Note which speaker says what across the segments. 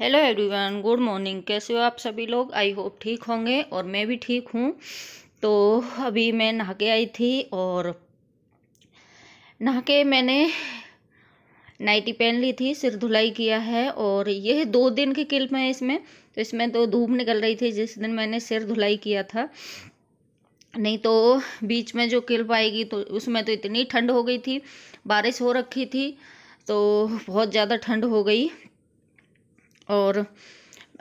Speaker 1: hello everyone good morning कैसे हो आप सभी लोग आई होप ठीक होंगे और मैं भी ठीक हूँ तो अभी मैं नहा के आई थी और नहा के मैंने नाइटी पहन ली थी सिर धुलाई किया है और यह दो दिन की किल्प है इसमें तो इसमें तो धूप निकल रही थी जिस दिन मैंने सिर धुलाई किया था नहीं तो बीच में जो किल्प आएगी तो उसमें तो इतनी ठंड हो गई थी बारिश हो रखी थी तो बहुत ज़्यादा ठंड हो गई और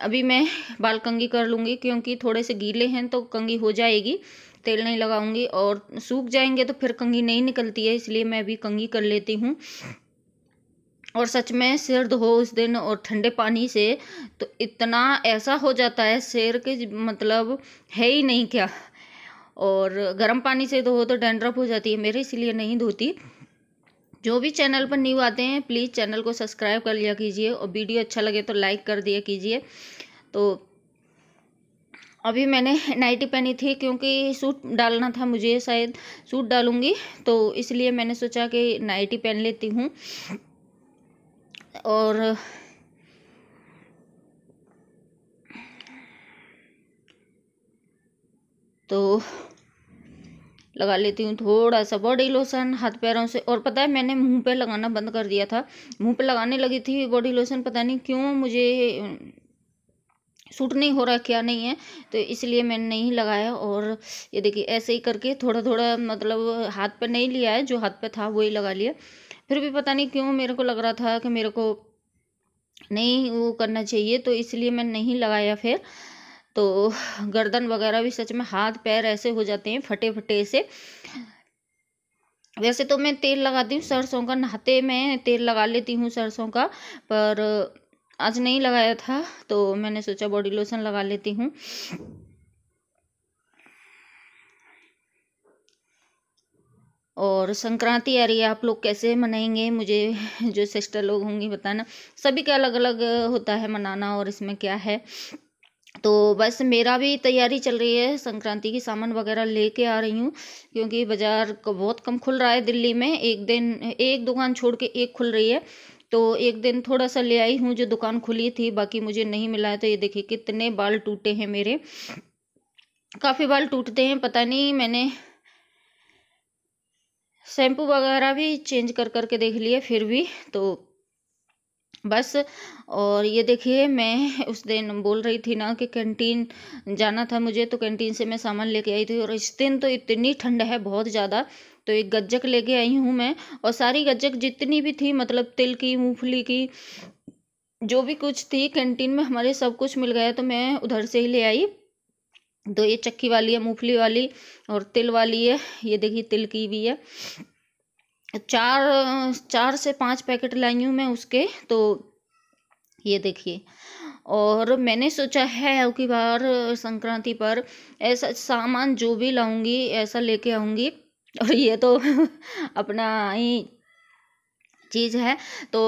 Speaker 1: अभी मैं बाल कंगी कर लूँगी क्योंकि थोड़े से गीले हैं तो कंगी हो जाएगी तेल नहीं लगाऊंगी और सूख जाएंगे तो फिर कंगी नहीं निकलती है इसलिए मैं अभी कंगी कर लेती हूँ और सच में सिर धो उस दिन और ठंडे पानी से तो इतना ऐसा हो जाता है सिर के मतलब है ही नहीं क्या और गर्म पानी से धो तो डेंड्रप हो जाती है मेरे इसलिए नहीं धोती जो भी चैनल पर न्यू आते हैं प्लीज़ चैनल को सब्सक्राइब कर लिया कीजिए और वीडियो अच्छा लगे तो लाइक कर दिया कीजिए तो अभी मैंने नाइटी पहनी थी क्योंकि सूट डालना था मुझे शायद सूट डालूंगी तो इसलिए मैंने सोचा कि नाइटी पहन लेती हूँ और तो लगा लेती हूँ थोड़ा सा बॉडी लोशन हाथ पैरों से और पता है मैंने मुंह पे लगाना बंद कर दिया था मुंह पे लगाने लगी थी बॉडी लोशन पता नहीं क्यों मुझे सूट नहीं हो रहा क्या नहीं है तो इसलिए मैंने नहीं लगाया और ये देखिए ऐसे ही करके थोड़ा थोड़ा मतलब हाथ पे नहीं लिया है जो हाथ पे था वही लगा लिया फिर भी पता नहीं क्यों मेरे को लग रहा था कि मेरे को नहीं वो करना चाहिए तो इसलिए मैं नहीं लगाया फिर तो गर्दन वगैरह भी सच में हाथ पैर ऐसे हो जाते हैं फटे फटे से वैसे तो मैं तेल लगाती हूँ सरसों का नहाते मैं तेल लगा लेती हूँ सरसों का पर आज नहीं लगाया था तो मैंने सोचा बॉडी लोशन लगा लेती हूँ और संक्रांति आ रही है आप लोग कैसे मनाएंगे मुझे जो सिस्टर लोग होंगी बताना सभी का अलग अलग होता है मनाना और इसमें क्या है तो बस मेरा भी तैयारी चल रही है संक्रांति की सामान वगैरह लेके आ रही हूँ क्योंकि बाज़ार बहुत कम खुल रहा है दिल्ली में एक दिन एक दुकान छोड़ के एक खुल रही है तो एक दिन थोड़ा सा ले आई हूँ जो दुकान खुली थी बाकी मुझे नहीं मिला है तो ये देखिए कितने बाल टूटे हैं मेरे काफ़ी बाल टूटते हैं पता नहीं मैंने शैम्पू वगैरह भी चेंज कर करके देख लिया फिर भी तो बस और ये देखिए मैं उस दिन बोल रही थी ना कि कैंटीन जाना था मुझे तो कैंटीन से मैं सामान लेके आई थी और इस दिन तो इतनी ठंड है बहुत ज़्यादा तो एक गज्जक लेके आई हूँ मैं और सारी गज्जक जितनी भी थी मतलब तिल की मूंगफली की जो भी कुछ थी कैंटीन में हमारे सब कुछ मिल गया तो मैं उधर से ही ले आई तो ये चक्की वाली है मूंगफली वाली और तिल वाली है ये देखिए तिल की भी है चार चार से पाँच पैकेट लाई हूँ मैं उसके तो ये देखिए और मैंने सोचा है अब बार संक्रांति पर ऐसा सामान जो भी लाऊंगी ऐसा लेके आऊँगी और ये तो अपना ही चीज़ है तो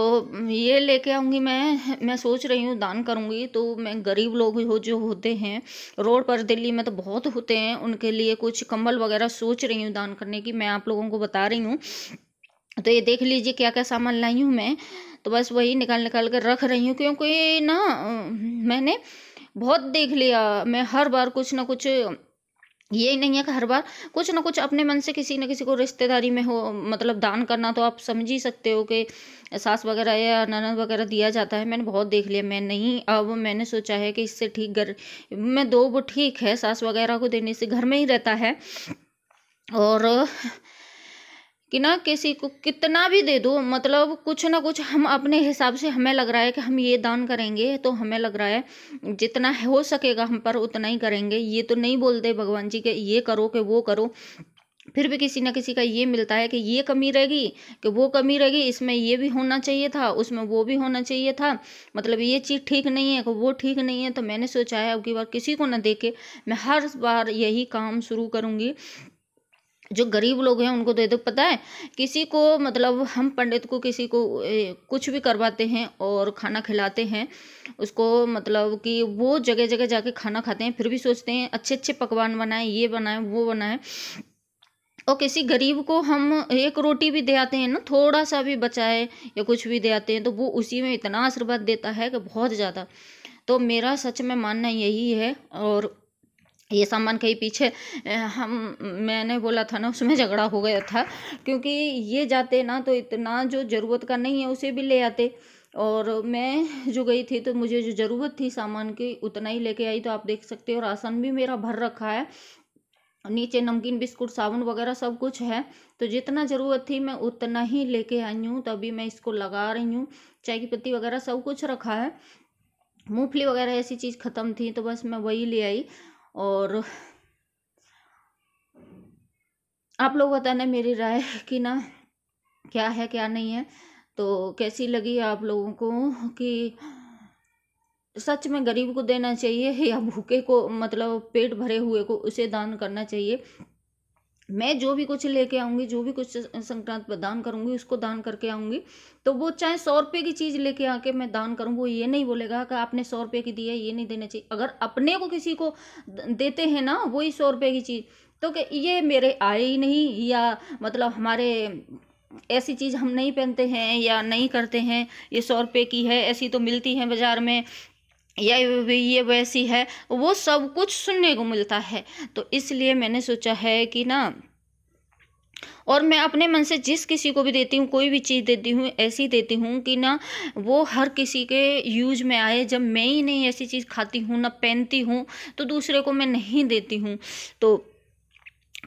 Speaker 1: ये लेके आऊँगी मैं मैं सोच रही हूँ दान करूँगी तो मैं गरीब लोग हो जो होते हैं रोड पर दिल्ली में तो बहुत होते हैं उनके लिए कुछ कंबल वगैरह सोच रही हूँ दान करने की मैं आप लोगों को बता रही हूँ तो ये देख लीजिए क्या क्या सामान लाई हूँ मैं तो बस वही निकाल निकाल कर रख रही हूँ क्योंकि ना मैंने बहुत देख लिया मैं हर बार कुछ ना कुछ ये नहीं है कि हर बार कुछ ना कुछ अपने मन से किसी न किसी को रिश्तेदारी में हो मतलब दान करना तो आप समझ ही सकते हो कि सास वगैरह या ननद वगैरह दिया जाता है मैंने बहुत देख लिया मैं नहीं अब मैंने सोचा है कि इससे ठीक घर मैं दो वो ठीक है सास वगैरह को देने से घर में ही रहता है और कि ना किसी को कितना भी दे दो मतलब कुछ ना कुछ हम अपने हिसाब से हमें लग रहा है कि हम ये दान करेंगे तो हमें लग रहा है जितना हो सकेगा हम पर उतना ही करेंगे ये तो नहीं बोलते भगवान जी के ये करो कि वो करो फिर भी किसी ना किसी का ये मिलता है कि ये कमी रहेगी कि वो कमी रहेगी इसमें ये भी होना चाहिए था उसमें वो भी होना चाहिए था मतलब ये चीज़ ठीक नहीं है कि वो ठीक नहीं है तो मैंने सोचा है अब की बार किसी को ना देखे मैं हर बार यही काम शुरू करूँगी जो गरीब लोग हैं उनको दे दो पता है किसी को मतलब हम पंडित को किसी को कुछ भी करवाते हैं और खाना खिलाते हैं उसको मतलब कि वो जगह जगह जाके खाना खाते हैं फिर भी सोचते हैं अच्छे अच्छे पकवान बनाएं ये बनाएं वो बनाएं और किसी गरीब को हम एक रोटी भी दे आते हैं ना थोड़ा सा भी बचाए या कुछ भी दे आते हैं तो वो उसी में इतना आशीर्वाद देता है कि बहुत ज़्यादा तो मेरा सच में मानना यही है और ये सामान कहीं पीछे हम मैंने बोला था ना उसमें झगड़ा हो गया था क्योंकि ये जाते ना तो इतना जो ज़रूरत का नहीं है उसे भी ले आते और मैं जो गई थी तो मुझे जो ज़रूरत थी सामान की उतना ही लेके आई तो आप देख सकते हो राशन भी मेरा भर रखा है नीचे नमकीन बिस्कुट साबुन वगैरह सब कुछ है तो जितना ज़रूरत थी मैं उतना ही लेके आई हूँ तभी मैं इसको लगा रही हूँ चाय की पत्ती वगैरह सब कुछ रखा है मूँगफली वगैरह ऐसी चीज़ ख़त्म थी तो बस मैं वही ले आई और आप लोग बताना मेरी राय कि ना क्या है क्या नहीं है तो कैसी लगी आप लोगों को कि सच में गरीब को देना चाहिए या भूखे को मतलब पेट भरे हुए को उसे दान करना चाहिए मैं जो भी कुछ लेके आऊँगी जो भी कुछ संक्रांत पर दान करूँगी उसको दान करके आऊँगी तो वो चाहे सौ रुपये की चीज़ लेके आके मैं दान करूँ वो ये नहीं बोलेगा कि आपने सौ रुपये की दी है ये नहीं देना चाहिए अगर अपने को किसी को देते हैं ना वही सौ रुपये की चीज़ तो कि ये मेरे आए ही नहीं या मतलब हमारे ऐसी चीज़ हम नहीं पहनते हैं या नहीं करते हैं ये सौ रुपये की है ऐसी तो मिलती है बाज़ार में या ये वैसी है वो सब कुछ सुनने को मिलता है तो इसलिए मैंने सोचा है कि ना और मैं अपने मन से जिस किसी को भी देती हूँ कोई भी चीज़ देती हूँ ऐसी देती हूँ कि ना वो हर किसी के यूज में आए जब मैं ही नहीं ऐसी चीज़ खाती हूँ ना पहनती हूँ तो दूसरे को मैं नहीं देती हूँ तो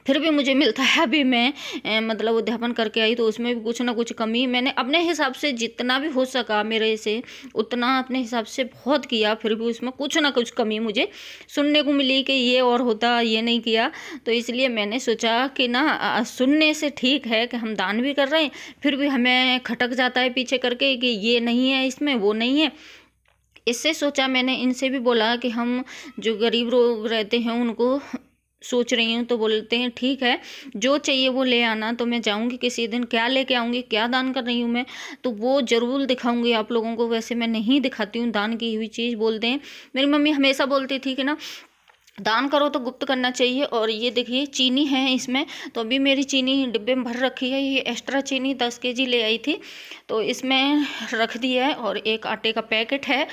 Speaker 1: फिर भी मुझे मिलता है अभी मैं ए, मतलब अध्यापन करके आई तो उसमें भी कुछ ना कुछ कमी मैंने अपने हिसाब से जितना भी हो सका मेरे से उतना अपने हिसाब से बहुत किया फिर भी उसमें कुछ ना कुछ कमी मुझे सुनने को मिली कि ये और होता ये नहीं किया तो इसलिए मैंने सोचा कि ना सुनने से ठीक है कि हम दान भी कर रहे हैं फिर भी हमें खटक जाता है पीछे करके कि ये नहीं है इसमें वो नहीं है इससे सोचा मैंने इनसे भी बोला कि हम जो गरीब लोग रहते हैं उनको सोच रही हूँ तो बोलते हैं ठीक है जो चाहिए वो ले आना तो मैं जाऊँगी किसी दिन क्या लेके आऊँगी क्या दान कर रही हूँ मैं तो वो ज़रूर दिखाऊँगी आप लोगों को वैसे मैं नहीं दिखाती हूँ दान की हुई चीज़ बोलते हैं मेरी मम्मी हमेशा बोलती थी कि ना दान करो तो गुप्त करना चाहिए और ये देखिए चीनी है इसमें तो अभी मेरी चीनी डिब्बे में भर रखी है ये एक्स्ट्रा चीनी दस के जी ले आई थी तो इसमें रख दिया है और एक आटे का पैकेट है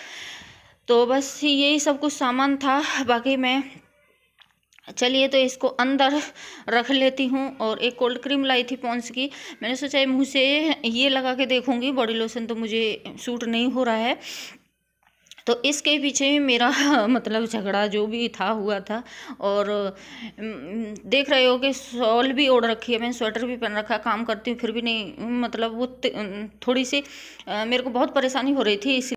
Speaker 1: तो बस यही सब कुछ सामान था बाकी मैं चलिए तो इसको अंदर रख लेती हूँ और एक कोल्ड क्रीम लाई थी पॉन्स की मैंने सोचा मुँह से ये लगा के देखूँगी बॉडी लोशन तो मुझे सूट नहीं हो रहा है तो इसके पीछे मेरा मतलब झगड़ा जो भी था हुआ था और देख रहे हो कि शॉल भी ओढ़ रखी है मैंने स्वेटर भी पहन रखा काम करती हूँ फिर भी नहीं मतलब वो थोड़ी सी मेरे को बहुत परेशानी हो रही थी इस